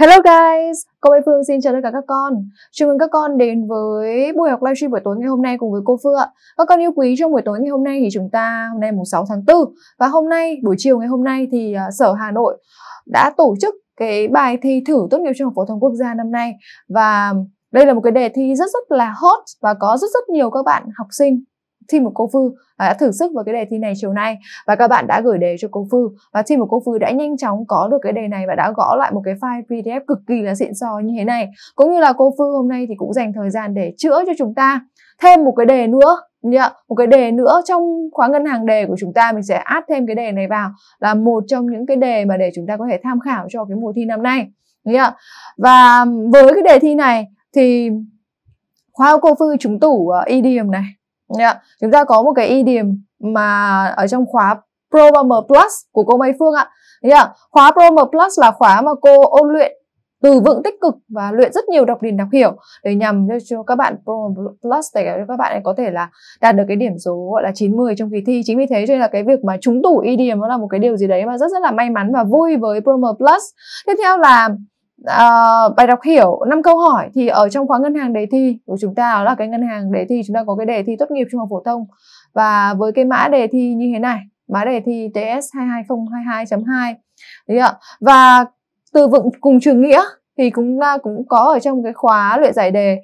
Hello guys, cô Mai Phương xin chào tất cả các con Chào mừng các con đến với buổi học livestream buổi tối ngày hôm nay cùng với cô Phương ạ Các con yêu quý, trong buổi tối ngày hôm nay thì chúng ta hôm nay mùng 6 tháng 4 Và hôm nay, buổi chiều ngày hôm nay thì à, Sở Hà Nội đã tổ chức cái bài thi thử tốt nghiệp trung học phổ thông quốc gia năm nay Và đây là một cái đề thi rất rất là hot và có rất rất nhiều các bạn học sinh team của cô Vư à, đã thử sức với cái đề thi này chiều nay và các bạn đã gửi đề cho cô Vư và team của cô Vư đã nhanh chóng có được cái đề này và đã gõ lại một cái file PDF cực kỳ là xịn sò như thế này cũng như là cô Vư hôm nay thì cũng dành thời gian để chữa cho chúng ta thêm một cái đề nữa Yeah, một cái đề nữa trong khóa ngân hàng đề của chúng ta mình sẽ add thêm cái đề này vào là một trong những cái đề mà để chúng ta có thể tham khảo cho cái mùa thi năm nay yeah. và với cái đề thi này thì khóa cô phư chúng tủ uh, idiom này Yeah. Chúng ta có một cái y điểm mà ở trong khóa Programmer Plus của cô Mai Phương ạ. Yeah. Khóa Programmer Plus là khóa mà cô ôn luyện từ vựng tích cực và luyện rất nhiều đọc điền đọc hiểu để nhằm cho các bạn Pro Plus để các bạn ấy có thể là đạt được cái điểm số gọi là 90 trong kỳ thi. Chính vì thế cho nên là cái việc mà trúng tủ EDM nó là một cái điều gì đấy mà rất rất là may mắn và vui với Promo Plus. Tiếp theo là uh, bài đọc hiểu 5 câu hỏi thì ở trong khóa ngân hàng đề thi của chúng ta đó là cái ngân hàng đề thi chúng ta có cái đề thi tốt nghiệp trung học phổ thông và với cái mã đề thi như thế này mã đề thi TS 22022.2 đấy ạ và từ vựng cùng trường nghĩa thì cũng là cũng có ở trong cái khóa luyện giải đề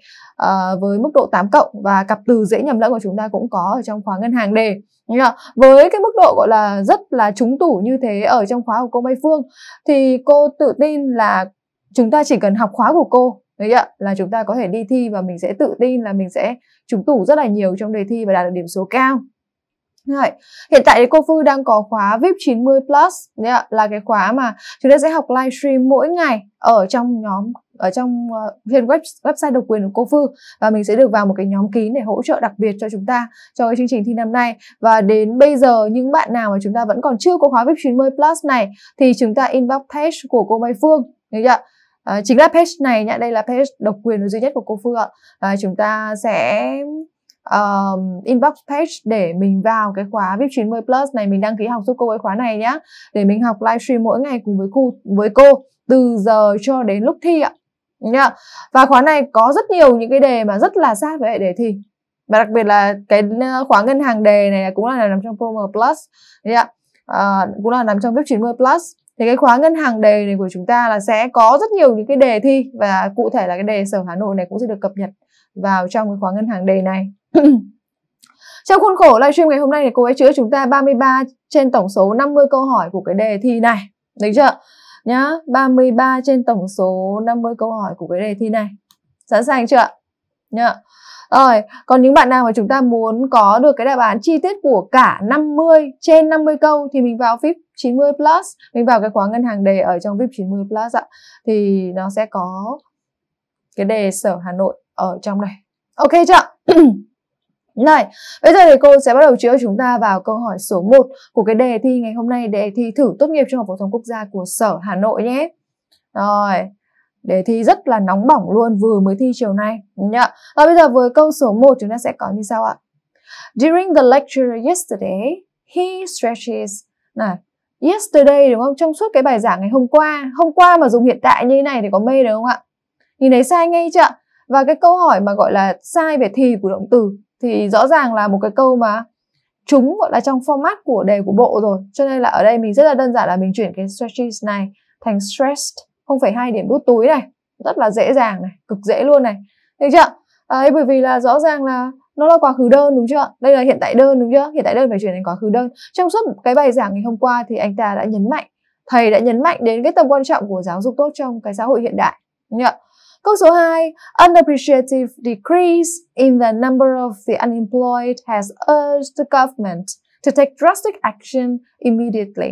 uh, với mức độ 8 cộng và cặp từ dễ nhầm lẫn của chúng ta cũng có ở trong khóa ngân hàng đề với cái mức độ gọi là rất là trúng tủ như thế ở trong khóa của cô Mai Phương thì cô tự tin là chúng ta chỉ cần học khóa của cô đấy ạ là chúng ta có thể đi thi và mình sẽ tự tin là mình sẽ trúng tủ rất là nhiều trong đề thi và đạt được điểm số cao Đấy. Hiện tại thì cô Phương đang có khóa VIP 90 Plus đấy ạ, là cái khóa mà chúng ta sẽ học livestream mỗi ngày ở trong nhóm ở trong ờ, trên web, website độc quyền của cô Phương và mình sẽ được vào một cái nhóm kín để hỗ trợ đặc biệt cho chúng ta cho cái chương trình thi năm nay và đến bây giờ những bạn nào mà chúng ta vẫn còn chưa có khóa VIP 90 Plus này thì chúng ta inbox page của cô Mai Phương được chưa? à, chính là page này nhá đây là page độc quyền duy nhất của cô Phương ạ à, chúng ta sẽ um, inbox page để mình vào cái khóa VIP 90 Plus này mình đăng ký học giúp cô với khóa này nhá để mình học livestream mỗi ngày cùng với cô với cô từ giờ cho đến lúc thi ạ nhá và khóa này có rất nhiều những cái đề mà rất là sát với đề thi và đặc biệt là cái ờ, khóa ngân hàng đề này cũng là nằm trong Promo Plus nhá uh, cũng là nằm trong VIP 90 Plus thì cái khóa ngân hàng đề này của chúng ta là sẽ có rất nhiều những cái đề thi và cụ thể là cái đề sở Hà Nội này cũng sẽ được cập nhật vào trong cái khóa ngân hàng đề này. trong khuôn khổ livestream ngày hôm nay thì cô ấy chữa chúng ta 33 trên tổng số 50 câu hỏi của cái đề thi này. đấy chưa? Nhá, 33 trên tổng số 50 câu hỏi của cái đề thi này. Sẵn sàng chưa? Nhá. Rồi, còn những bạn nào mà chúng ta muốn có được cái đáp án chi tiết của cả 50 trên 50 câu thì mình vào VIP 90 plus, mình vào cái khóa ngân hàng đề ở trong VIP 90 plus ạ. Thì nó sẽ có cái đề sở Hà Nội ở trong này. Ok chưa? Này, bây giờ thì cô sẽ bắt đầu chữa chúng ta vào câu hỏi số 1 của cái đề thi ngày hôm nay, đề thi thử tốt nghiệp trung học phổ thông quốc gia của Sở Hà Nội nhé. Rồi, Đề thi rất là nóng bỏng luôn vừa mới thi chiều nay nhá. Và bây giờ với câu số 1 chúng ta sẽ có như sau ạ. During the lecture yesterday, he stretches. Nào, yesterday đúng không? Trong suốt cái bài giảng ngày hôm qua, hôm qua mà dùng hiện tại như thế này thì có mê được không ạ? Nhìn thấy sai ngay chưa? Và cái câu hỏi mà gọi là sai về thì của động từ thì rõ ràng là một cái câu mà chúng gọi là trong format của đề của bộ rồi. Cho nên là ở đây mình rất là đơn giản là mình chuyển cái stretches này thành stressed 0,2 điểm đút túi này rất là dễ dàng này cực dễ luôn này được chưa đấy bởi vì là rõ ràng là nó là quá khứ đơn đúng chưa đây là hiện tại đơn đúng chưa hiện tại đơn phải chuyển thành quá khứ đơn trong suốt cái bài giảng ngày hôm qua thì anh ta đã nhấn mạnh thầy đã nhấn mạnh đến cái tầm quan trọng của giáo dục tốt trong cái xã hội hiện đại đúng chưa? Câu số 2, an appreciative decrease in the number of the unemployed has urged the government to take drastic action immediately.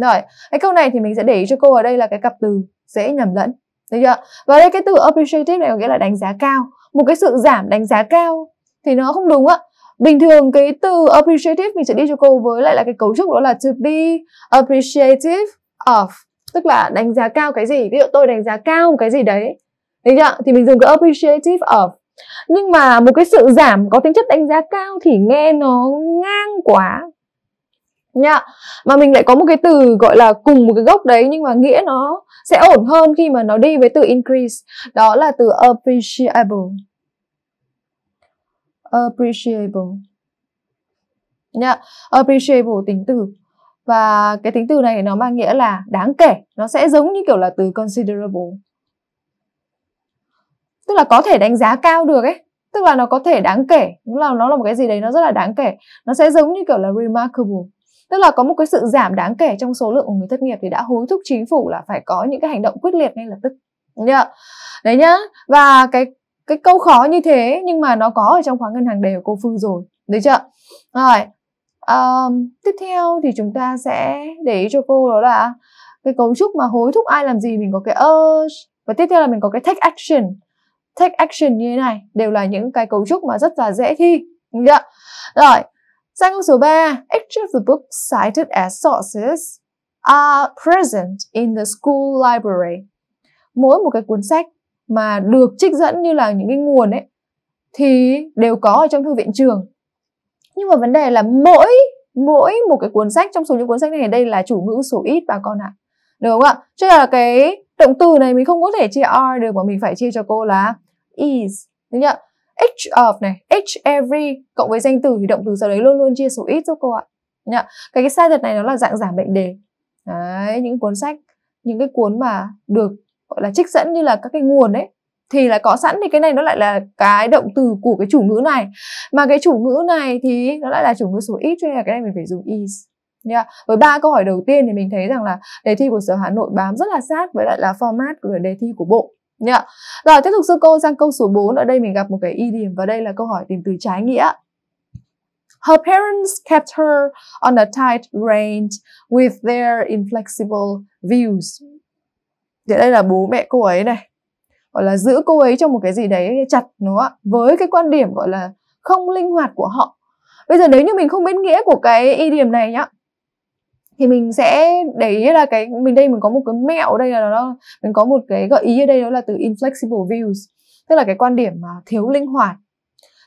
Rồi, cái câu này thì mình sẽ để ý cho cô ở đây là cái cặp từ dễ nhầm lẫn. Được chưa? Và đây cái từ appreciative này có nghĩa là đánh giá cao. Một cái sự giảm đánh giá cao thì nó không đúng ạ. Bình thường cái từ appreciative mình sẽ đi cho cô với lại là cái cấu trúc đó là to be appreciative of tức là đánh giá cao cái gì ví dụ tôi đánh giá cao một cái gì đấy đấy chưa thì mình dùng cái appreciative of nhưng mà một cái sự giảm có tính chất đánh giá cao thì nghe nó ngang quá nha mà mình lại có một cái từ gọi là cùng một cái gốc đấy nhưng mà nghĩa nó sẽ ổn hơn khi mà nó đi với từ increase đó là từ appreciable appreciable nha appreciable tính từ và cái tính từ này nó mang nghĩa là đáng kể nó sẽ giống như kiểu là từ considerable tức là có thể đánh giá cao được ấy tức là nó có thể đáng kể là nó là một cái gì đấy nó rất là đáng kể nó sẽ giống như kiểu là remarkable tức là có một cái sự giảm đáng kể trong số lượng người thất nghiệp thì đã hối thúc chính phủ là phải có những cái hành động quyết liệt ngay lập tức nhá đấy nhá và cái cái câu khó như thế nhưng mà nó có ở trong khóa ngân hàng đề của cô Phương rồi đấy chưa rồi um, tiếp theo thì chúng ta sẽ để ý cho cô đó là cái cấu trúc mà hối thúc ai làm gì mình có cái urge và tiếp theo là mình có cái take action take action như thế này đều là những cái cấu trúc mà rất là dễ thi được rồi sang số 3, each of the books cited as sources are present in the school library. Mỗi một cái cuốn sách mà được trích dẫn như là những cái nguồn ấy thì đều có ở trong thư viện trường. Nhưng mà vấn đề là mỗi mỗi một cái cuốn sách trong số những cuốn sách này đây là chủ ngữ số ít bà con ạ. À. Được không ạ? Cho nên là cái động từ này mình không có thể chia R được mà mình phải chia cho cô là is. Đúng chưa? each of này, each every cộng với danh từ thì động từ sau đấy luôn luôn chia số ít giúp cô ạ. Nhá. Cái cái sai tật này nó là dạng giảm mệnh đề. Đấy, những cuốn sách, những cái cuốn mà được gọi là trích dẫn như là các cái nguồn ấy thì là có sẵn thì cái này nó lại là cái động từ của cái chủ ngữ này mà cái chủ ngữ này thì nó lại là chủ ngữ số ít cho nên là cái này mình phải dùng is Yeah. Với ba câu hỏi đầu tiên thì mình thấy rằng là đề thi của Sở Hà Nội bám rất là sát với lại là format của đề thi của bộ. Yeah. Rồi tiếp tục sư cô sang câu số 4 ở đây mình gặp một cái y điểm và đây là câu hỏi tìm từ trái nghĩa. Her parents kept her on a tight rein with their inflexible views. Thì đây là bố mẹ cô ấy này. Gọi là giữ cô ấy trong một cái gì đấy chặt đúng không ạ với cái quan điểm gọi là không linh hoạt của họ. Bây giờ nếu như mình không biết nghĩa của cái y điểm này nhá thì mình sẽ để ý là cái mình đây mình có một cái mẹo ở đây là nó mình có một cái gợi ý ở đây đó là từ inflexible views tức là cái quan điểm mà thiếu linh hoạt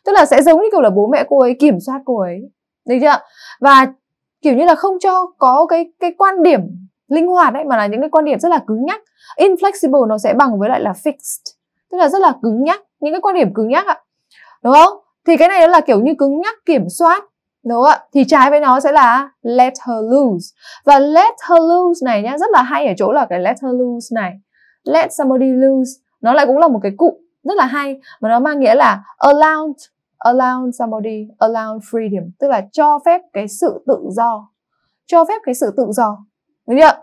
tức là sẽ giống như kiểu là bố mẹ cô ấy kiểm soát cô ấy đấy chưa và kiểu như là không cho có cái cái quan điểm linh hoạt đấy mà là những cái quan điểm rất là cứng nhắc inflexible nó sẽ bằng với lại là fixed tức là rất là cứng nhắc những cái quan điểm cứng nhắc ạ đúng không thì cái này là kiểu như cứng nhắc kiểm soát Đúng ạ, thì trái với nó sẽ là let her loose. Và let her loose này nhá, rất là hay ở chỗ là cái let her loose này. Let somebody loose, nó lại cũng là một cái cụm rất là hay mà nó mang nghĩa là allow allow somebody, allow freedom, tức là cho phép cái sự tự do. Cho phép cái sự tự do. Đúng chưa?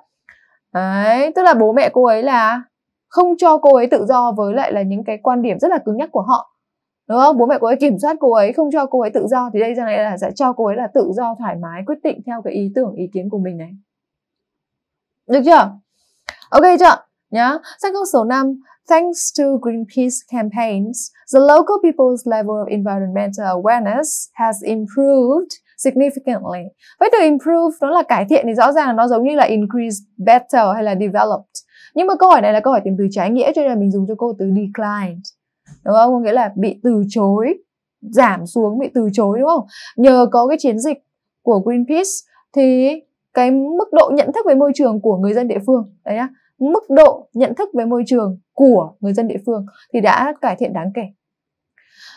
Đấy, tức là bố mẹ cô ấy là không cho cô ấy tự do với lại là những cái quan điểm rất là cứng nhắc của họ đúng không bố mẹ cô ấy kiểm soát cô ấy không cho cô ấy tự do thì đây ra này là sẽ cho cô ấy là tự do thoải mái quyết định theo cái ý tưởng ý kiến của mình này được chưa ok chưa nhá sang câu số 5 Thanks to Greenpeace campaigns, the local people's level of environmental awareness has improved significantly. Với từ improve nó là cải thiện thì rõ ràng nó giống như là increase better hay là developed. Nhưng mà câu hỏi này là câu hỏi tìm từ trái nghĩa cho nên là mình dùng cho cô từ declined đúng không có nghĩa là bị từ chối giảm xuống bị từ chối đúng không nhờ có cái chiến dịch của greenpeace thì cái mức độ nhận thức về môi trường của người dân địa phương đấy nhá mức độ nhận thức về môi trường của người dân địa phương thì đã cải thiện đáng kể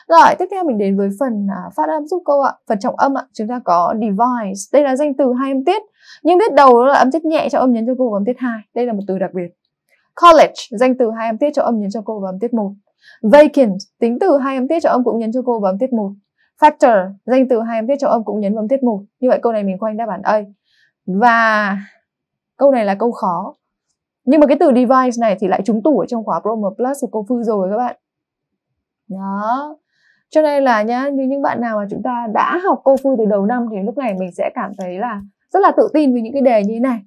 rồi tiếp theo mình đến với phần à, phát âm giúp câu ạ phần trọng âm ạ chúng ta có device đây là danh từ hai âm tiết nhưng tiết đầu là âm tiết nhẹ cho âm nhấn cho cô và âm tiết hai đây là một từ đặc biệt college danh từ hai âm tiết cho âm nhấn cho cô và âm tiết một Vacant, tính từ hai âm tiết cho âm cũng nhấn cho cô vào âm tiết 1. Factor, danh từ hai âm tiết cho âm cũng nhấn vào âm tiết 1. Như vậy câu này mình khoanh đáp án A. Và câu này là câu khó. Nhưng mà cái từ device này thì lại trúng tủ ở trong khóa Promo Plus của cô Phương rồi các bạn. Đó. Cho nên là nhá, như những bạn nào mà chúng ta đã học cô Phương từ đầu năm thì lúc này mình sẽ cảm thấy là rất là tự tin với những cái đề như thế này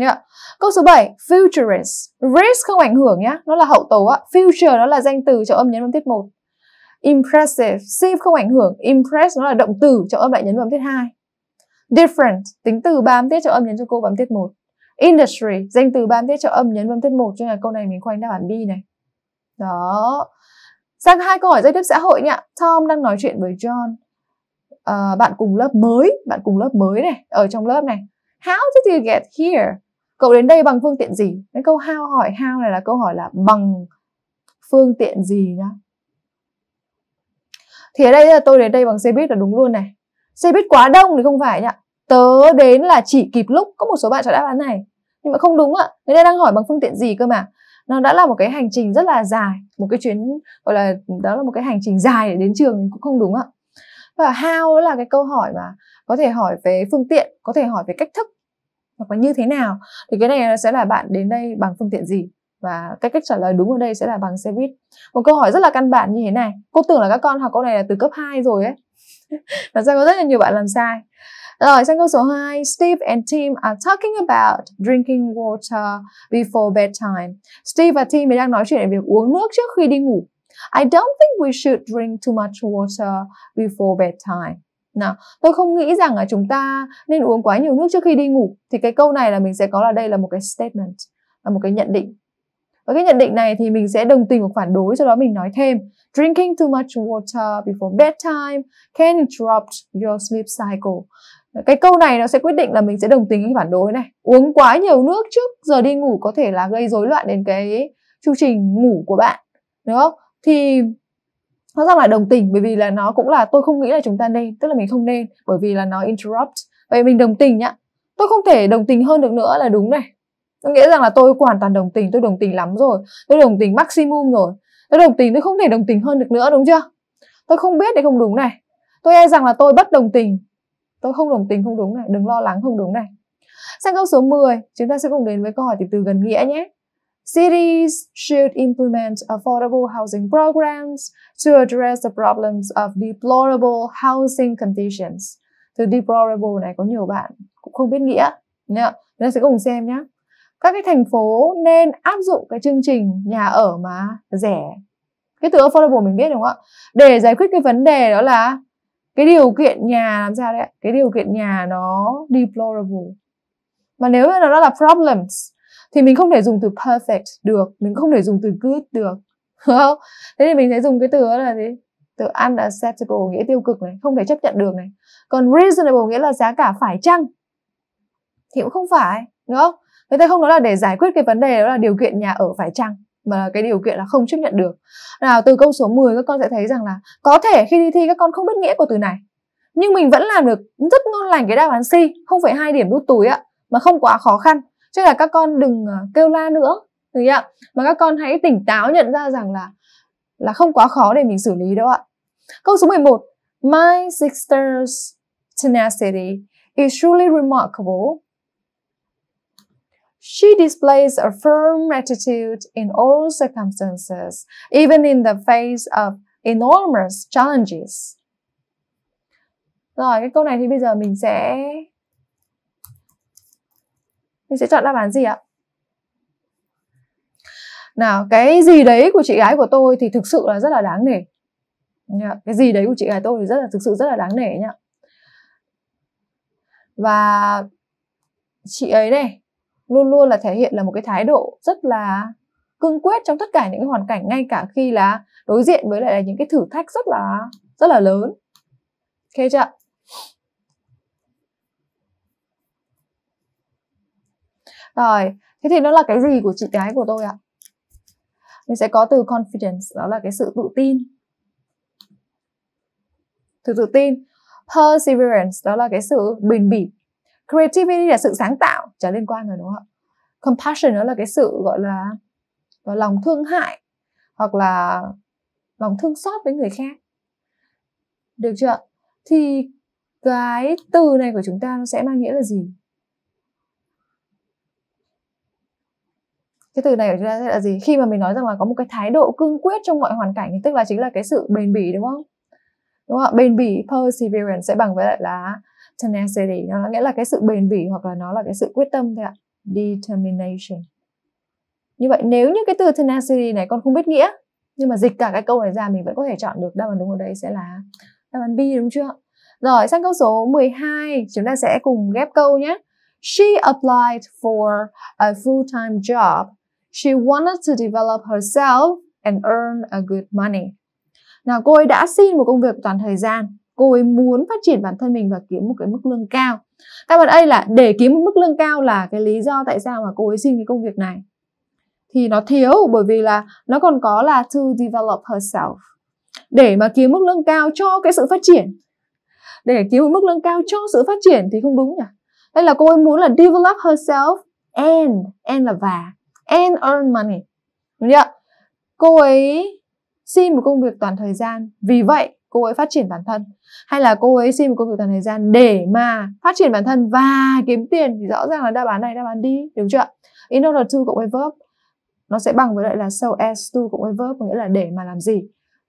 Yeah. Câu số 7, futurist. Risk không ảnh hưởng nhá, nó là hậu tố á. Future nó là danh từ cho âm nhấn âm tiết 1. Impressive, save không ảnh hưởng. Impress nó là động từ cho âm lại nhấn vào âm tiết 2. Different, tính từ ba âm tiết cho âm nhấn cho cô vào âm tiết 1. Industry, danh từ ba âm tiết cho âm nhấn vào âm tiết 1 cho là câu này mình khoanh đáp án B này. Đó. Sang hai câu hỏi giao tiếp xã hội nhá. Tom đang nói chuyện với John. Uh, bạn cùng lớp mới, bạn cùng lớp mới này, ở trong lớp này. How did you get here? cậu đến đây bằng phương tiện gì cái câu hao hỏi hao này là câu hỏi là bằng phương tiện gì nhá thì ở đây là tôi đến đây bằng xe buýt là đúng luôn này xe buýt quá đông thì không phải nhá tớ đến là chỉ kịp lúc có một số bạn trả đáp án này nhưng mà không đúng ạ người ta đang hỏi bằng phương tiện gì cơ mà nó đã là một cái hành trình rất là dài một cái chuyến gọi là đó là một cái hành trình dài để đến trường cũng không đúng ạ và how là cái câu hỏi mà có thể hỏi về phương tiện có thể hỏi về cách thức hoặc là như thế nào thì cái này sẽ là bạn đến đây bằng phương tiện gì và cái cách trả lời đúng ở đây sẽ là bằng xe buýt một câu hỏi rất là căn bản như thế này cô tưởng là các con học câu này là từ cấp 2 rồi ấy là sao có rất là nhiều bạn làm sai rồi sang câu số 2 Steve and Tim are talking about drinking water before bedtime Steve và Tim đang nói chuyện về việc uống nước trước khi đi ngủ I don't think we should drink too much water before bedtime nào tôi không nghĩ rằng là chúng ta nên uống quá nhiều nước trước khi đi ngủ thì cái câu này là mình sẽ có là đây là một cái statement là một cái nhận định và cái nhận định này thì mình sẽ đồng tình hoặc phản đối sau đó mình nói thêm drinking too much water before bedtime can interrupt your sleep cycle cái câu này nó sẽ quyết định là mình sẽ đồng tình hay phản đối này uống quá nhiều nước trước giờ đi ngủ có thể là gây rối loạn đến cái chu trình ngủ của bạn đúng không thì nó rất là đồng tình bởi vì là nó cũng là tôi không nghĩ là chúng ta nên tức là mình không nên bởi vì là nó interrupt vậy mình đồng tình nhá tôi không thể đồng tình hơn được nữa là đúng này tôi nghĩa rằng là tôi hoàn toàn đồng tình tôi đồng tình lắm rồi tôi đồng tình maximum rồi tôi đồng tình tôi không thể đồng tình hơn được nữa đúng chưa tôi không biết đấy không đúng này tôi e rằng là tôi bất đồng tình tôi không đồng tình không đúng này đừng lo lắng không đúng này sang câu số 10 chúng ta sẽ cùng đến với câu hỏi tìm từ gần nghĩa nhé Cities should implement affordable housing programs to address the problems of deplorable housing conditions. Từ deplorable này có nhiều bạn cũng không biết nghĩa. Nên là sẽ cùng xem nhé. Các cái thành phố nên áp dụng cái chương trình nhà ở mà rẻ. Cái từ affordable mình biết đúng không ạ? Để giải quyết cái vấn đề đó là cái điều kiện nhà làm sao đấy? Cái điều kiện nhà nó deplorable. Mà nếu nó là problems thì mình không thể dùng từ perfect được mình không thể dùng từ good được đúng không thế thì mình sẽ dùng cái từ đó là gì từ unacceptable nghĩa tiêu cực này không thể chấp nhận được này còn reasonable nghĩa là giá cả phải chăng thì cũng không phải đúng không người ta không nói là để giải quyết cái vấn đề đó là điều kiện nhà ở phải chăng mà là cái điều kiện là không chấp nhận được nào từ câu số 10 các con sẽ thấy rằng là có thể khi đi thi các con không biết nghĩa của từ này nhưng mình vẫn làm được rất ngon lành cái đáp án C không phải hai điểm đút túi ạ mà không quá khó khăn chứ là các con đừng ờ, kêu la nữa được ạ mà các con hãy tỉnh táo nhận ra rằng là là không quá khó để mình xử lý đâu ạ câu số 11 my sister's tenacity is truly remarkable She displays a firm attitude in all circumstances, even in the face of enormous challenges. Rồi, cái câu này thì bây giờ mình sẽ mình sẽ chọn đáp án gì ạ nào cái gì đấy của chị gái của tôi thì thực sự là rất là đáng nể cái gì đấy của chị gái tôi thì rất là thực sự rất là đáng nể nhá và chị ấy này luôn luôn là thể hiện là một cái thái độ rất là cương quyết trong tất cả những cái hoàn cảnh ngay cả khi là đối diện với lại những cái thử thách rất là rất là lớn ok chưa rồi thế thì nó là cái gì của chị gái của tôi ạ mình sẽ có từ confidence đó là cái sự tự tin từ tự tin perseverance đó là cái sự bền bỉ creativity là sự sáng tạo chả liên quan rồi đúng không ạ compassion đó là cái sự gọi là, gọi lòng thương hại hoặc là lòng thương xót với người khác được chưa thì cái từ này của chúng ta nó sẽ mang nghĩa là gì cái từ này của chúng ta sẽ là gì khi mà mình nói rằng là có một cái thái độ cương quyết trong mọi hoàn cảnh thì tức là chính là cái sự bền bỉ đúng không đúng không bền bỉ perseverance sẽ bằng với lại là tenacity nó nghĩa là cái sự bền bỉ hoặc là nó là cái sự quyết tâm thôi ạ determination như vậy nếu như cái từ tenacity này con không biết nghĩa nhưng mà dịch cả cái câu này ra mình vẫn có thể chọn được đáp án đúng ở đây sẽ là đáp án B đúng chưa rồi sang câu số 12 chúng ta sẽ cùng ghép câu nhé She applied for a full-time job She wanted to develop herself and earn a good money. Nào cô ấy đã xin một công việc toàn thời gian. Cô ấy muốn phát triển bản thân mình và kiếm một cái mức lương cao. Các bạn đây là để kiếm một mức lương cao là cái lý do tại sao mà cô ấy xin cái công việc này. Thì nó thiếu bởi vì là nó còn có là to develop herself. Để mà kiếm mức lương cao cho cái sự phát triển. Để kiếm một mức lương cao cho sự phát triển thì không đúng nhỉ? Đây là cô ấy muốn là develop herself and, and là và and earn money đúng chưa cô ấy xin một công việc toàn thời gian vì vậy cô ấy phát triển bản thân hay là cô ấy xin một công việc toàn thời gian để mà phát triển bản thân và kiếm tiền thì rõ ràng là đáp án này đáp án đi đúng chưa in order to cộng với verb nó sẽ bằng với lại là so as to cộng với verb có nghĩa là để mà làm gì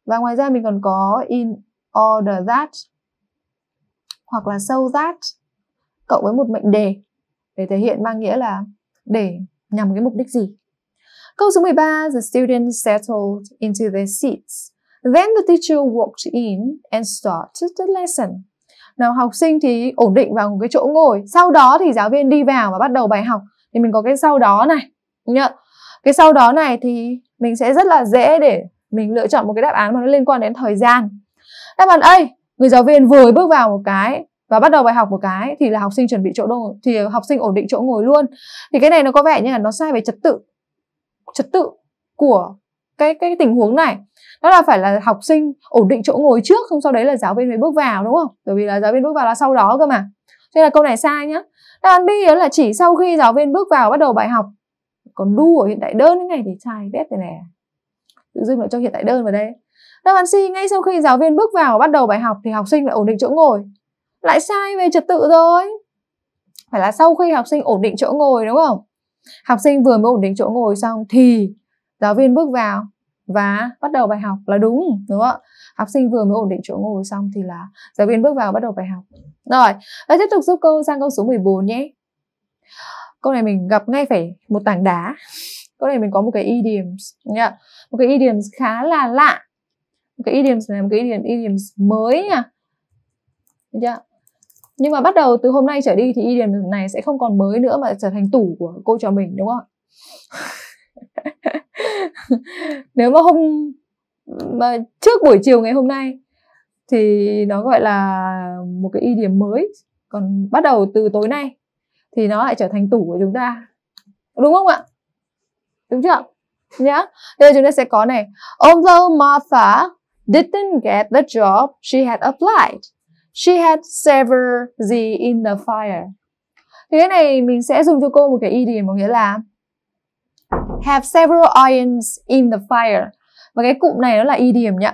và ngoài ra mình còn có in order that hoặc là so that cộng với một mệnh đề để thể hiện mang nghĩa là để nhằm cái mục đích gì. Câu số 13, the students settled into their seats. Then the teacher walked in and started the lesson. Nào học sinh thì ổn định vào một cái chỗ ngồi, sau đó thì giáo viên đi vào và bắt đầu bài học. Thì mình có cái sau đó này, nhận. Cái sau đó này thì mình sẽ rất là dễ để mình lựa chọn một cái đáp án mà nó liên quan đến thời gian. Đáp án A, người giáo viên vừa bước vào một cái và bắt đầu bài học một cái thì là học sinh chuẩn bị chỗ đồ thì học sinh ổn định chỗ ngồi luôn thì cái này nó có vẻ như là nó sai về trật tự trật tự của cái cái tình huống này đó là phải là học sinh ổn định chỗ ngồi trước không sau đấy là giáo viên mới bước vào đúng không bởi vì là giáo viên bước vào là sau đó cơ mà thế là câu này sai nhá đáp án B là chỉ sau khi giáo viên bước vào bắt đầu bài học còn đu ở hiện tại đơn thế này thì sai vết này nè à? tự dưng lại cho hiện tại đơn vào đây đáp án c ngay sau khi giáo viên bước vào bắt đầu bài học thì học sinh lại ổn định chỗ ngồi lại sai về trật tự rồi phải là sau khi học sinh ổn định chỗ ngồi đúng không học sinh vừa mới ổn định chỗ ngồi xong thì giáo viên bước vào và bắt đầu bài học là đúng đúng không ạ học sinh vừa mới ổn định chỗ ngồi xong thì là giáo viên bước vào bắt đầu bài học rồi và tiếp tục giúp cô sang câu số 14 nhé câu này mình gặp ngay phải một tảng đá câu này mình có một cái idioms nhá một cái idioms khá là lạ một cái idioms này một cái idiom idioms mới nha yeah nhưng mà bắt đầu từ hôm nay trở đi thì y điểm này sẽ không còn mới nữa mà trở thành tủ của cô trò mình đúng không ạ? nếu mà hôm mà trước buổi chiều ngày hôm nay thì nó gọi là một cái y điểm mới còn bắt đầu từ tối nay thì nó lại trở thành tủ của chúng ta đúng không ạ đúng chưa nhá đây chúng ta sẽ có này although Martha didn't get the job she had applied She had severed the in the fire. Thì cái này mình sẽ dùng cho cô một cái idiom có nghĩa là have several irons in the fire. Và cái cụm này nó là idiom nhá.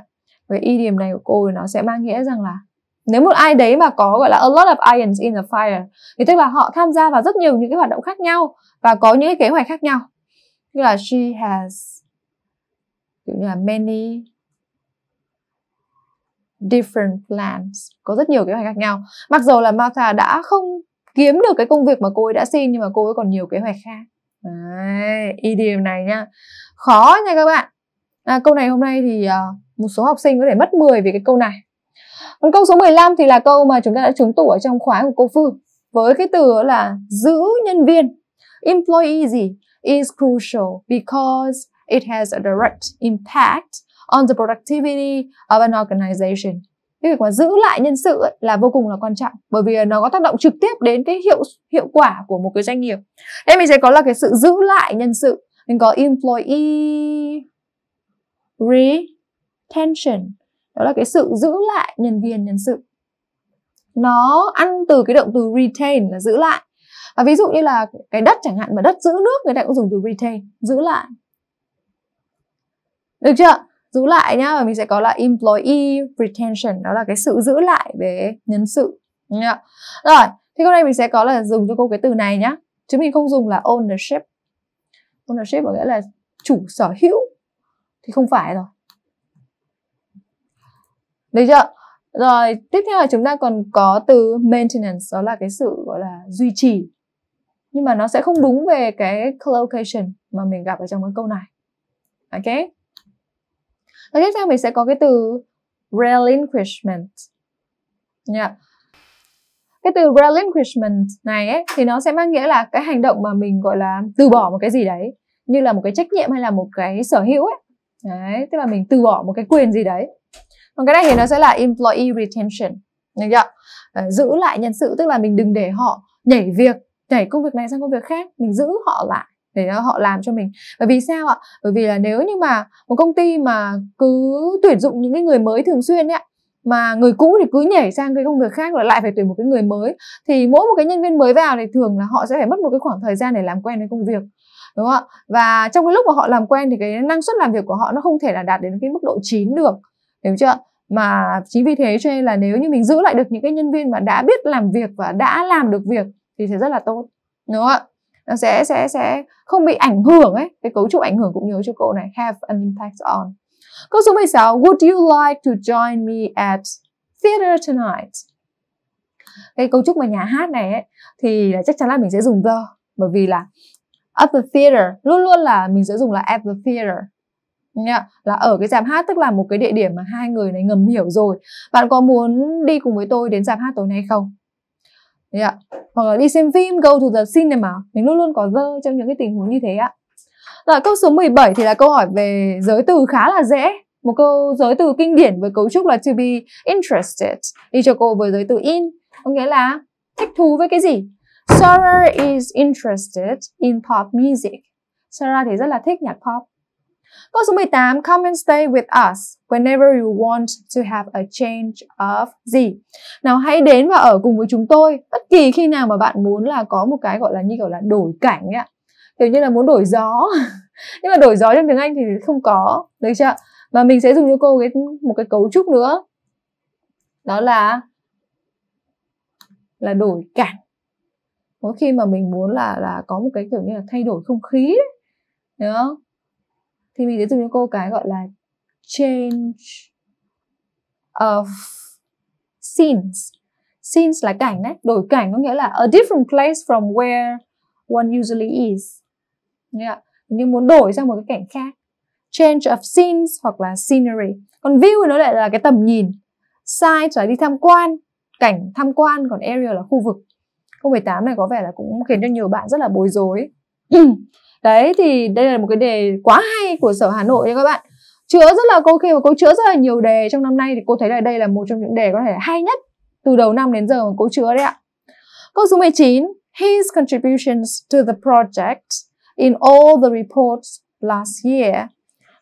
Và cái idiom này của cô thì nó sẽ mang nghĩa rằng là nếu một ai đấy mà có gọi là a lot of irons in the fire thì tức là họ tham gia vào rất nhiều những cái hoạt động khác nhau và có những cái kế hoạch khác nhau. Như là she has kiểu như là many different plans có rất nhiều kế hoạch khác nhau mặc dù là Martha đã không kiếm được cái công việc mà cô ấy đã xin nhưng mà cô ấy còn nhiều kế hoạch khác Đấy, idiom này nha khó nha các bạn à, câu này hôm nay thì uh, một số học sinh có thể mất 10 vì cái câu này còn câu số 15 thì là câu mà chúng ta đã trúng tủ ở trong khóa của cô Phương với cái từ là giữ nhân viên employee gì is crucial because it has a direct impact on the productivity of an organization cái việc mà giữ lại nhân sự ấy, là vô cùng là quan trọng bởi vì nó có tác động trực tiếp đến cái hiệu hiệu quả của một cái doanh nghiệp Em mình sẽ có là cái sự giữ lại nhân sự mình có employee retention đó là cái sự giữ lại nhân viên nhân sự nó ăn từ cái động từ retain là giữ lại và ví dụ như là cái đất chẳng hạn mà đất giữ nước người ta cũng dùng từ retain giữ lại được chưa giữ lại nhá và mình sẽ có là employee retention đó là cái sự giữ lại về nhân sự nhá. rồi thì câu này mình sẽ có là dùng cho câu cái từ này nhá chứ mình không dùng là ownership ownership có nghĩa là chủ sở hữu thì không phải rồi được chưa rồi tiếp theo là chúng ta còn có từ maintenance đó là cái sự gọi là duy trì nhưng mà nó sẽ không đúng về cái collocation mà mình gặp ở trong cái câu này ok và tiếp theo mình sẽ có cái từ relinquishment yeah. cái từ relinquishment này ấy, thì nó sẽ mang nghĩa là cái hành động mà mình gọi là từ bỏ một cái gì đấy như là một cái trách nhiệm hay là một cái sở hữu ấy đấy tức là mình từ bỏ một cái quyền gì đấy còn cái này thì nó sẽ là employee retention được chưa à, giữ lại nhân sự tức là mình đừng để họ nhảy việc nhảy công việc này sang công việc khác mình giữ họ lại để họ làm cho mình bởi vì sao ạ bởi vì là nếu như mà một công ty mà cứ tuyển dụng những cái người mới thường xuyên ấy mà người cũ thì cứ nhảy sang cái công việc khác rồi lại phải tuyển một cái người mới thì mỗi một cái nhân viên mới vào thì thường là họ sẽ phải mất một cái khoảng thời gian để làm quen với công việc đúng không ạ và trong cái lúc mà họ làm quen thì cái năng suất làm việc của họ nó không thể là đạt đến cái mức độ chín được hiểu chưa mà chính vì thế cho nên là nếu như mình giữ lại được những cái nhân viên mà đã biết làm việc và đã làm được việc thì sẽ rất là tốt đúng không ạ nó sẽ sẽ sẽ không bị ảnh hưởng ấy cái cấu trúc ảnh hưởng cũng nhớ cho cô này have an impact on câu số 16 would you like to join me at theater tonight cái cấu trúc mà nhà hát này ấy, thì chắc chắn là mình sẽ dùng the bởi vì là at the theater luôn luôn là mình sẽ dùng là at the theater Yeah, là ở cái dạp hát tức là một cái địa điểm mà hai người này ngầm hiểu rồi bạn có muốn đi cùng với tôi đến dạp hát tối nay không đấy ạ hoặc là đi xem phim go to the cinema mình luôn luôn có dơ trong những cái tình huống như thế ạ rồi câu số 17 thì là câu hỏi về giới từ khá là dễ một câu giới từ kinh điển với cấu trúc là to be interested đi cho cô với giới từ in có nghĩa là thích thú với cái gì Sarah is interested in pop music Sarah thì rất là thích nhạc pop Câu số 18, come and stay with us whenever you want to have a change of gì. Nào hãy đến và ở cùng với chúng tôi bất kỳ khi nào mà bạn muốn là có một cái gọi là như kiểu là đổi cảnh ấy ạ. Kiểu như là muốn đổi gió. Nhưng mà đổi gió trong tiếng Anh thì không có, được chưa? Mà mình sẽ dùng cho cô cái một cái cấu trúc nữa. Đó là là đổi cảnh mỗi khi mà mình muốn là là có một cái kiểu như là thay đổi không khí đấy. Đúng không? thì mình sẽ dùng cho cô cái gọi là change of scenes scenes là cảnh đấy đổi cảnh có nghĩa là a different place from where one usually is yeah. nhưng muốn đổi sang một cái cảnh khác change of scenes hoặc là scenery còn view nó lại là cái tầm nhìn site là đi tham quan cảnh tham quan còn area là khu vực câu 18 này có vẻ là cũng khiến cho nhiều bạn rất là bối rối ừ đấy thì đây là một cái đề quá hay của sở hà nội nha các bạn chứa rất là cô khi mà cô chứa rất là nhiều đề trong năm nay thì cô thấy là đây là một trong những đề có thể hay nhất từ đầu năm đến giờ mà cô chứa đấy ạ câu số 19 his contributions to the project in all the reports last year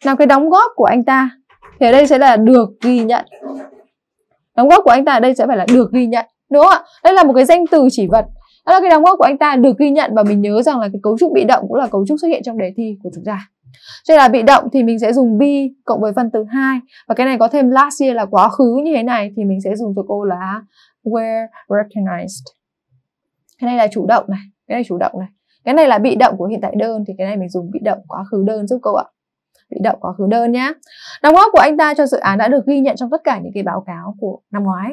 là cái đóng góp của anh ta thì ở đây sẽ là được ghi nhận đóng góp của anh ta ở đây sẽ phải là được ghi nhận đúng không ạ đây là một cái danh từ chỉ vật đó là cái đóng góp của anh ta được ghi nhận và mình nhớ rằng là cái cấu trúc bị động cũng là cấu trúc xuất hiện trong đề thi của chúng ta cho nên là bị động thì mình sẽ dùng be cộng với phần từ hai và cái này có thêm last year là quá khứ như thế này thì mình sẽ dùng cho cô là were recognized cái này là chủ động này cái này chủ động này cái này là bị động của hiện tại đơn thì cái này mình dùng bị động quá khứ đơn giúp cô ạ bị động quá khứ đơn nhé đóng góp của anh ta cho dự án đã được ghi nhận trong tất cả những cái báo cáo của năm ngoái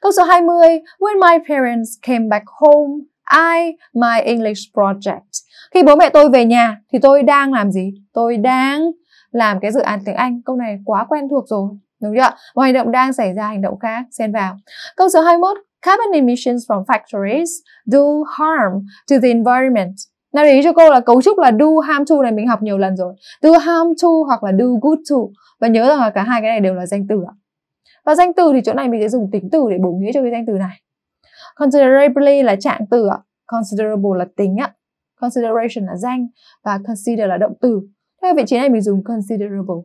Câu số 20, when my parents came back home, I my English project. Khi bố mẹ tôi về nhà thì tôi đang làm gì? Tôi đang làm cái dự án tiếng Anh. Câu này quá quen thuộc rồi. Đúng chưa? Một hành động đang xảy ra hành động khác xen vào. Câu số 21, carbon emissions from factories do harm to the environment. Nào để ý cho cô là cấu trúc là do harm to này mình học nhiều lần rồi. Do harm to hoặc là do good to. Và nhớ rằng là cả hai cái này đều là danh từ ạ và danh từ thì chỗ này mình sẽ dùng tính từ để bổ nghĩa cho cái danh từ này considerably là trạng từ ạ considerable là tính ạ consideration là danh và consider là động từ thế vị trí này mình dùng considerable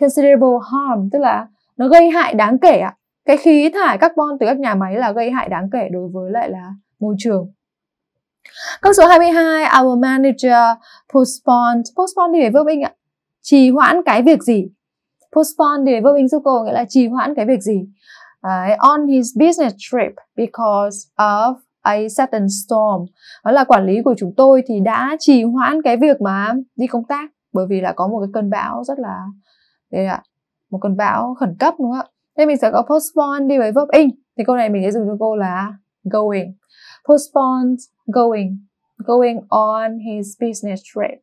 considerable harm tức là nó gây hại đáng kể ạ cái khí thải carbon từ các nhà máy là gây hại đáng kể đối với lại là môi trường Câu số 22, our manager postponed. postponed thì phải verb in ạ. Trì hoãn cái việc gì? postpone thì verb cô nghĩa là trì hoãn cái việc gì Đấy, on his business trip because of a sudden storm đó là quản lý của chúng tôi thì đã trì hoãn cái việc mà đi công tác bởi vì là có một cái cơn bão rất là đây ạ một cơn bão khẩn cấp đúng không ạ thế mình sẽ có postpone đi với verb in thì câu này mình sẽ dùng cho cô là going postpone going going on his business trip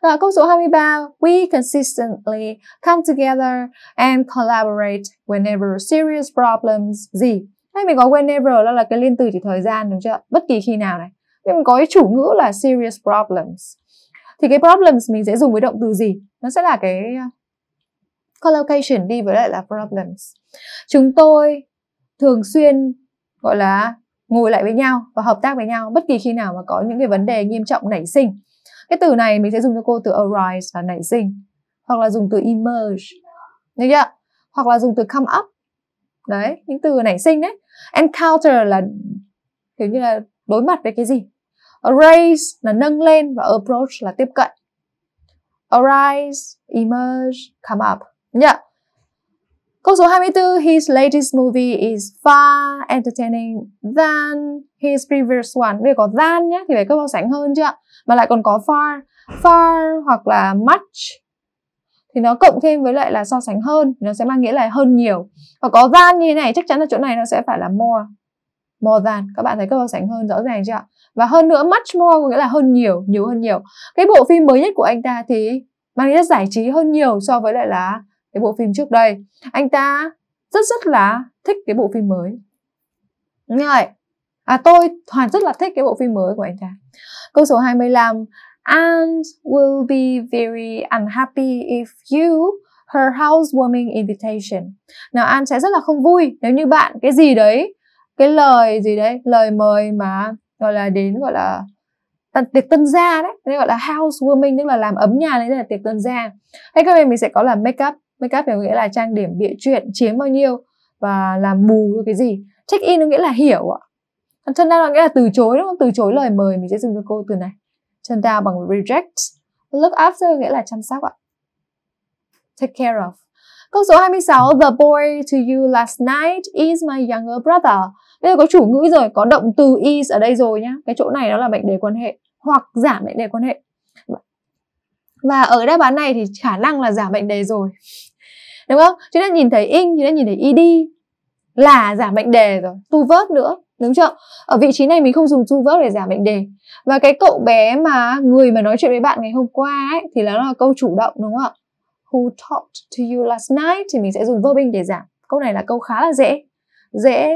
À, câu số 23, we consistently come together and collaborate whenever serious problems gì? Hay mình có whenever đó là cái liên từ chỉ thời gian đúng chưa? Bất kỳ khi nào này. Mình có cái chủ ngữ là serious problems. Thì cái problems mình sẽ dùng với động từ gì? Nó sẽ là cái ờ, collocation đi với lại là problems. Chúng tôi thường xuyên gọi là ngồi lại với nhau và hợp tác với nhau bất kỳ khi nào mà có những cái vấn đề nghiêm trọng nảy sinh cái từ này mình sẽ dùng cho cô từ arise là nảy sinh hoặc là dùng từ emerge được chưa hoặc là dùng từ come up đấy những từ nảy sinh đấy encounter là kiểu như là đối mặt với cái gì arise là nâng lên và approach là tiếp cận arise emerge come up nhá Câu số 24, his latest movie is far entertaining than his previous one. Bây giờ có than nhé, thì phải cấp so sánh hơn chưa? ạ. Mà lại còn có far, far hoặc là much thì nó cộng thêm với lại là so sánh hơn thì nó sẽ mang nghĩa là hơn nhiều và có than như thế này chắc chắn là chỗ này nó sẽ phải là more more than các bạn thấy câu so sánh hơn rõ ràng chưa ạ và hơn nữa much more có nghĩa là hơn nhiều nhiều hơn nhiều cái bộ phim mới nhất của anh ta thì mang nghĩa giải trí hơn nhiều so với lại là cái bộ phim trước đây anh ta rất rất là thích cái bộ phim mới như vậy à tôi hoàn rất là thích cái bộ phim mới của anh ta câu số 25 and will be very unhappy if you her housewarming invitation. Nào An sẽ rất là không vui nếu như bạn cái gì đấy, cái lời gì đấy, lời mời mà gọi là đến gọi là tân, tiệc tân gia đấy, nên gọi là housewarming tức là làm ấm nhà đấy là tiệc tân gia. Hay các bên mình sẽ có là make up make up có nghĩa là trang điểm bịa chuyện chiếm bao nhiêu và làm bù cái gì check in nó nghĩa là hiểu ạ turn down nó nghĩa là từ chối đúng không từ chối lời mời mình sẽ dùng cho cô từ này turn down bằng reject look after nghĩa là chăm sóc ạ take care of Câu số 26, the boy to you last night is my younger brother. Bây giờ có chủ ngữ rồi, có động từ is ở đây rồi nhá. Cái chỗ này nó là mệnh đề quan hệ hoặc giảm mệnh đề quan hệ. Và ở đáp án này thì khả năng là giảm mệnh đề rồi đúng không chúng ta nhìn thấy in chúng ta nhìn thấy id là giảm bệnh đề rồi tu vớt nữa đúng chưa ở vị trí này mình không dùng tu vớt để giảm bệnh đề và cái cậu bé mà người mà nói chuyện với bạn ngày hôm qua ấy thì nó là câu chủ động đúng không ạ who talked to you last night thì mình sẽ dùng verbing để giảm câu này là câu khá là dễ dễ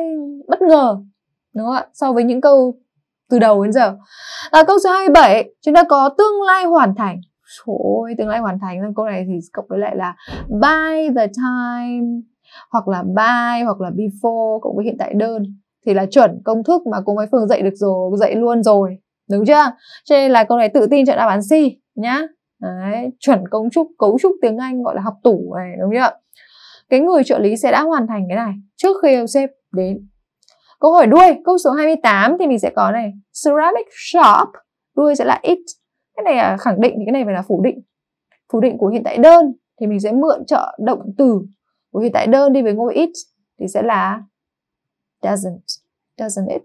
bất ngờ đúng không ạ so với những câu từ đầu đến giờ là câu số 27 chúng ta có tương lai hoàn thành trời ơi tương lai hoàn thành câu này thì cộng với lại là by the time hoặc là by hoặc là before cộng với hiện tại đơn thì là chuẩn công thức mà cô mấy phương dạy được rồi dạy luôn rồi đúng chưa cho nên là câu này tự tin chọn đáp án C nhá Đấy, chuẩn cấu trúc cấu trúc tiếng Anh gọi là học tủ này đúng chưa cái người trợ lý sẽ đã hoàn thành cái này trước khi ông sếp đến câu hỏi đuôi câu số 28 thì mình sẽ có này ceramic shop đuôi sẽ là it cái này là khẳng định thì cái này phải là phủ định phủ định của hiện tại đơn thì mình sẽ mượn trợ động từ của hiện tại đơn đi với ngôi it thì sẽ là doesn't doesn't it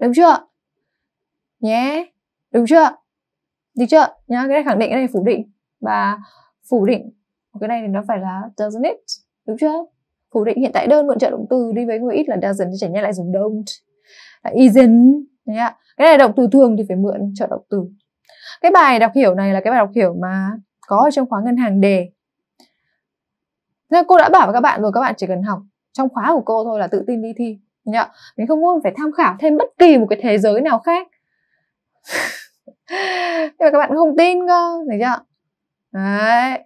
đúng chưa nhé yeah. đúng chưa đi chưa nhá cái này khẳng định cái này phủ định và phủ định cái này thì nó phải là doesn't it đúng chưa phủ định hiện tại đơn mượn trợ động từ đi với ngôi ít là doesn't thì chả nhẽ lại dùng don't là isn't Đấy ạ. Cái này động từ thường thì phải mượn trợ động từ. Cái bài đọc hiểu này là cái bài đọc hiểu mà có ở trong khóa ngân hàng đề. Nên cô đã bảo với các bạn rồi, các bạn chỉ cần học trong khóa của cô thôi là tự tin đi thi. Nhạ, mình không muốn phải tham khảo thêm bất kỳ một cái thế giới nào khác. Nhưng mà các bạn không tin cơ, thấy chưa? Đấy.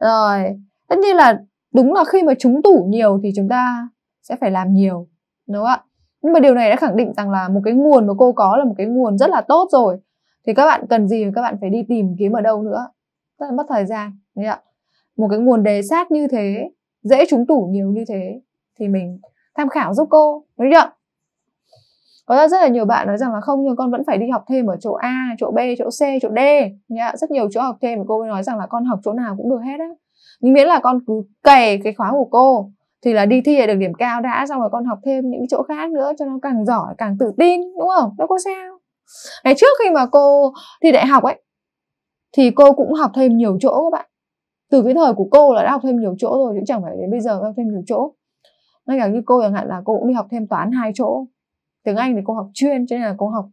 Rồi, tất nhiên là đúng là khi mà chúng tủ nhiều thì chúng ta sẽ phải làm nhiều, đúng không ạ? nhưng mà điều này đã khẳng định rằng là một cái nguồn mà cô có là một cái nguồn rất là tốt rồi thì các bạn cần gì thì các bạn phải đi tìm kiếm ở đâu nữa rất là mất thời gian ạ một cái nguồn đề sát như thế dễ trúng tủ nhiều như thế thì mình tham khảo giúp cô đúng chưa có ra rất là nhiều bạn nói rằng là không nhưng con vẫn phải đi học thêm ở chỗ A, chỗ B, chỗ C, chỗ D nhá. Rất nhiều chỗ học thêm mà cô nói rằng là con học chỗ nào cũng được hết á. Nhưng miễn là con cứ cày cái khóa của cô thì là đi thi để được điểm cao đã xong rồi con học thêm những chỗ khác nữa cho nó càng giỏi càng tự tin đúng không đâu có sao ngày trước khi mà cô thi đại học ấy thì cô cũng học thêm nhiều chỗ các bạn từ cái thời của cô là đã học thêm nhiều chỗ rồi chứ chẳng phải đến bây giờ học thêm nhiều chỗ ngay cả như cô chẳng hạn là cô cũng đi học thêm toán hai chỗ tiếng anh thì cô học chuyên cho nên là cô học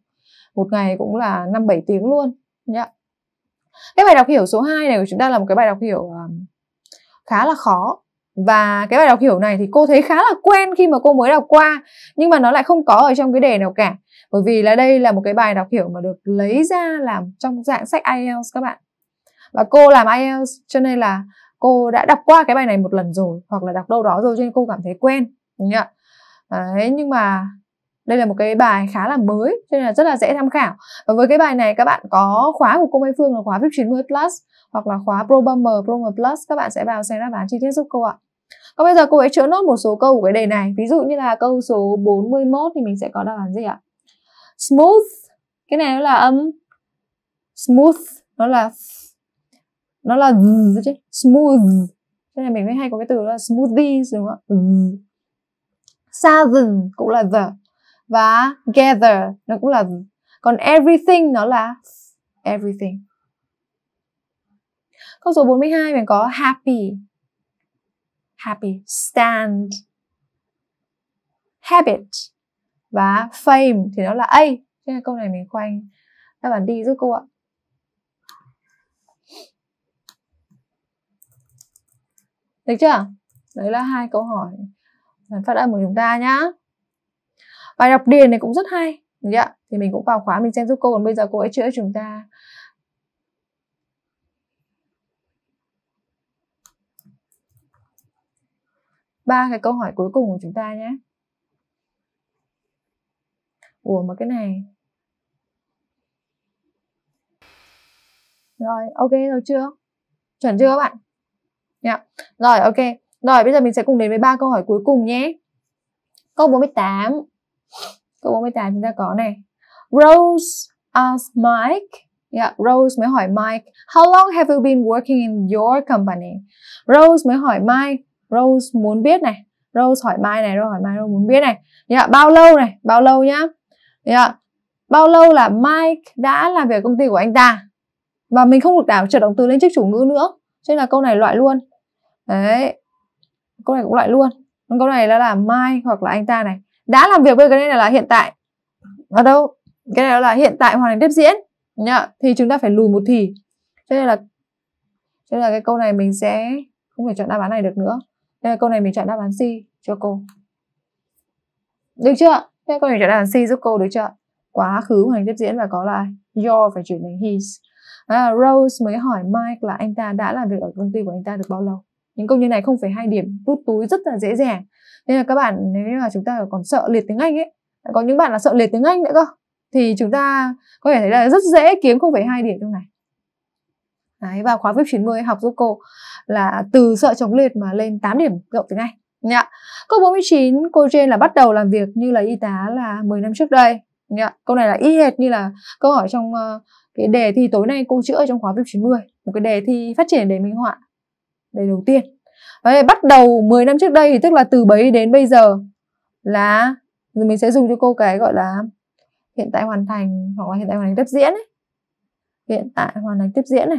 một ngày cũng là năm bảy tiếng luôn nhá dạ. cái bài đọc hiểu số 2 này của chúng ta là một cái bài đọc hiểu ờ, khá là khó và cái bài đọc hiểu này thì cô thấy khá là quen khi mà cô mới đọc qua nhưng mà nó lại không có ở trong cái đề nào cả bởi vì là đây là một cái bài đọc hiểu mà được lấy ra làm trong dạng sách IELTS các bạn và cô làm IELTS cho nên là cô đã đọc qua cái bài này một lần rồi hoặc là đọc đâu đó rồi cho nên cô cảm thấy quen đúng không ạ đấy nhưng mà đây là một cái bài khá là mới cho nên là rất là dễ tham khảo và với cái bài này các bạn có khóa của cô Mai Phương là khóa VIP 90 Plus hoặc là khóa Pro Bummer Pro Plus các bạn sẽ vào xem đáp án chi tiết giúp cô ạ còn bây giờ cô ấy chữa nốt một số câu của cái đề này. Ví dụ như là câu số 41 thì mình sẽ có đáp án gì ạ? Smooth. Cái này nó là âm smooth, nó là nó là z chứ. Smooth. Cái này mình mới hay có cái từ là smoothies đúng không ạ? Southern cũng là the và gather nó cũng là the. còn everything nó là everything. Câu số 42 mình có happy happy stand habit và fame thì nó là a cho nên câu này mình khoanh đáp án đi giúp cô ạ được chưa đấy là hai câu hỏi bản phát âm của chúng ta nhá bài đọc điền này cũng rất hay được chưa? thì mình cũng vào khóa mình xem giúp cô còn bây giờ cô ấy chữa chúng ta ba cái câu hỏi cuối cùng của chúng ta nhé ủa mà cái này rồi ok rồi chưa chuẩn chưa các bạn yeah. Dạ. rồi ok rồi bây giờ mình sẽ cùng đến với ba câu hỏi cuối cùng nhé câu 48 câu 48 chúng ta có này Rose asked Mike Yeah, dạ, Rose mới hỏi Mike, how long have you been working in your company? Rose mới hỏi Mike, Rose muốn biết này Rose hỏi Mai này Rose hỏi Mai Rose muốn biết này yeah, bao lâu này bao lâu nhá yeah. bao lâu là Mike đã làm việc công ty của anh ta và mình không được đảo trợ động từ lên trước chủ ngữ nữa cho nên là câu này loại luôn đấy câu này cũng loại luôn câu này là là Mike hoặc là anh ta này đã làm việc với cái này là hiện tại ở đâu cái này là hiện tại hoàn thành tiếp diễn nhá thì chúng ta phải lùi một thì cho nên là cho nên là cái câu này mình sẽ không thể chọn đáp án này được nữa Thế là câu này mình chọn đáp án C cho cô. Được chưa? Thế câu này chọn đáp án C giúp cô được chưa? Quá khứ của hành tiếp diễn và có là your phải chuyển thành his. À, Rose mới hỏi Mike là anh ta đã làm việc ở công ty của anh ta được bao lâu? Những câu như này không phải hai điểm rút túi rất là dễ dàng. Nên là các bạn nếu như mà chúng ta còn sợ liệt tiếng Anh ấy, có những bạn là sợ liệt tiếng Anh nữa cơ. Thì chúng ta có thể thấy là rất dễ kiếm không phải hai điểm trong này. Đấy, vào khóa web 90 học giúp cô là từ sợ chống liệt mà lên 8 điểm rộng tiếng Anh. Nhạ. Câu 49, cô Jane là bắt đầu làm việc như là y tá là 10 năm trước đây. Nhạ. Câu này là y hệt như là câu hỏi trong uh, cái đề thi tối nay cô chữa trong khóa VIP 90, một cái đề thi phát triển đề minh họa. Đề đầu tiên. Đấy, bắt đầu 10 năm trước đây thì tức là từ bấy đến bây giờ là mình sẽ dùng cho cô cái gọi là hiện tại hoàn thành hoặc là hiện tại hoàn thành tiếp diễn ấy. Hiện tại hoàn thành tiếp diễn này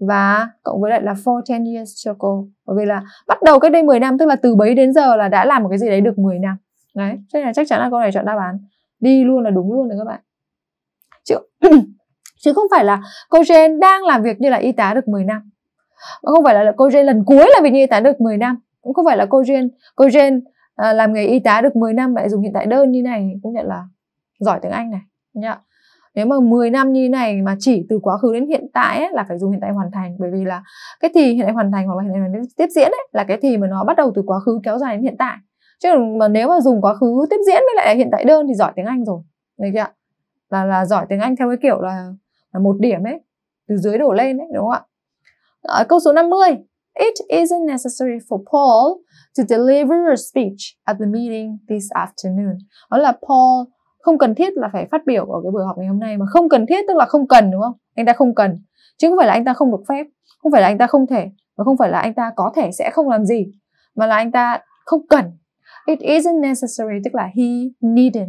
và cộng với lại là for 10 years circle bởi vì là bắt đầu cách đây 10 năm tức là từ bấy đến giờ là đã làm một cái gì đấy được 10 năm đấy cho nên là chắc chắn là câu này chọn đáp án đi luôn là đúng luôn đấy các bạn chứ chứ không phải là cô Jane đang làm việc như là y tá được 10 năm mà không phải là cô Jane lần cuối là vì như y tá được 10 năm cũng không phải là cô Jane cô Jane à, làm nghề y tá được 10 năm lại dùng hiện tại đơn như này cũng nhận là giỏi tiếng Anh này nhá nếu mà 10 năm như này mà chỉ từ quá khứ đến hiện tại ấy, là phải dùng hiện tại hoàn thành bởi vì là cái thì hiện tại hoàn thành hoặc là hiện tại tiếp diễn ấy, là cái thì mà nó bắt đầu từ quá khứ kéo dài đến hiện tại chứ mà nếu mà dùng quá khứ tiếp diễn với lại hiện tại đơn thì giỏi tiếng anh rồi đấy chưa là là giỏi tiếng anh theo cái kiểu là là một điểm ấy từ dưới đổ lên ấy đúng không ạ ở ờ, câu số 50 It isn't necessary for Paul to deliver a speech at the meeting this afternoon. Đó là Paul không cần thiết là phải phát biểu ở cái buổi họp ngày hôm nay mà không cần thiết tức là không cần đúng không anh ta không cần chứ không phải là anh ta không được phép không phải là anh ta không thể và không phải là anh ta có thể sẽ không làm gì mà là anh ta không cần it isn't necessary tức là he needn't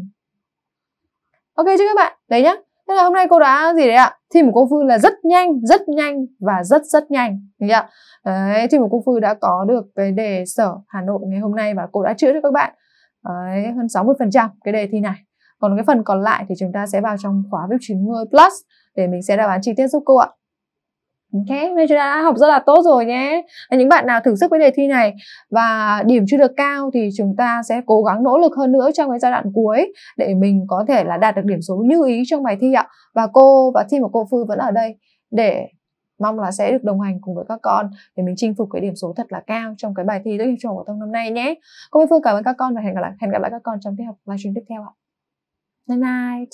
ok chứ các bạn đấy nhá thế là hôm nay cô đã gì đấy ạ thi một cô phương là rất nhanh rất nhanh và rất rất nhanh đúng chưa đấy thi một cô phương đã có được cái đề sở hà nội ngày hôm nay và cô đã chữa cho các bạn đấy, hơn 60% cái đề thi này còn cái phần còn lại thì chúng ta sẽ vào trong khóa VIP 90 Plus để mình sẽ đáp án chi tiết giúp cô ạ Ok, nên chúng ta đã học rất là tốt rồi nhé Những bạn nào thử sức với đề thi này và điểm chưa được cao thì chúng ta sẽ cố gắng nỗ lực hơn nữa trong cái giai đoạn cuối để mình có thể là đạt được điểm số như ý trong bài thi ạ Và cô và team của cô Phương vẫn ở đây để mong là sẽ được đồng hành cùng với các con để mình chinh phục cái điểm số thật là cao trong cái bài thi tốt nghiệp trung học phổ thông năm nay nhé. Cô Phương cảm ơn các con và hẹn gặp lại hẹn gặp lại các con trong tiết học livestream tiếp theo ạ. Good night.